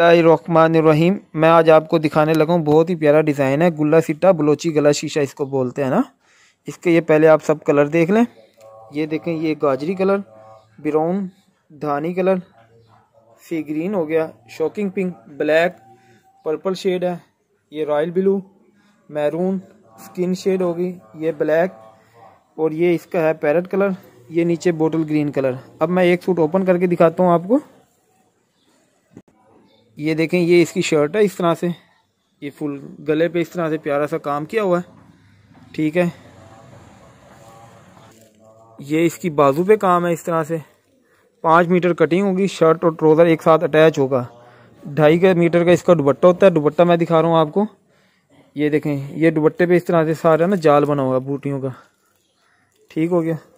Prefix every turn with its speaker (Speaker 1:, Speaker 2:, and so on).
Speaker 1: रहीम मैं आज आपको दिखाने लगा हूँ बहुत ही प्यारा डिज़ाइन है गुल्ला सिट्टा बलोची गला शीशा इसको बोलते हैं ना इसके ये पहले आप सब कलर देख लें ये देखें ये गाजरी कलर ब्राउन धानी कलर सी ग्रीन हो गया shocking pink black purple shade है ये royal blue maroon skin shade होगी ये ब्लैक और ये इसका है पैरट कलर ये नीचे बोटल ग्रीन कलर अब मैं एक सूट ओपन करके दिखाता हूँ आपको ये देखें ये इसकी शर्ट है इस तरह से ये फुल गले पे इस तरह से प्यारा सा काम किया हुआ है ठीक है ये इसकी बाजू पे काम है इस तरह से पाँच मीटर कटिंग होगी शर्ट और ट्रोज़र एक साथ अटैच होगा ढाई का मीटर का इसका दुबट्टा होता है दुबट्टा मैं दिखा रहा हूँ आपको ये देखें ये दुबट्टे पे इस तरह से सारा ना जाल बना हुआ बूटियों का ठीक हो गया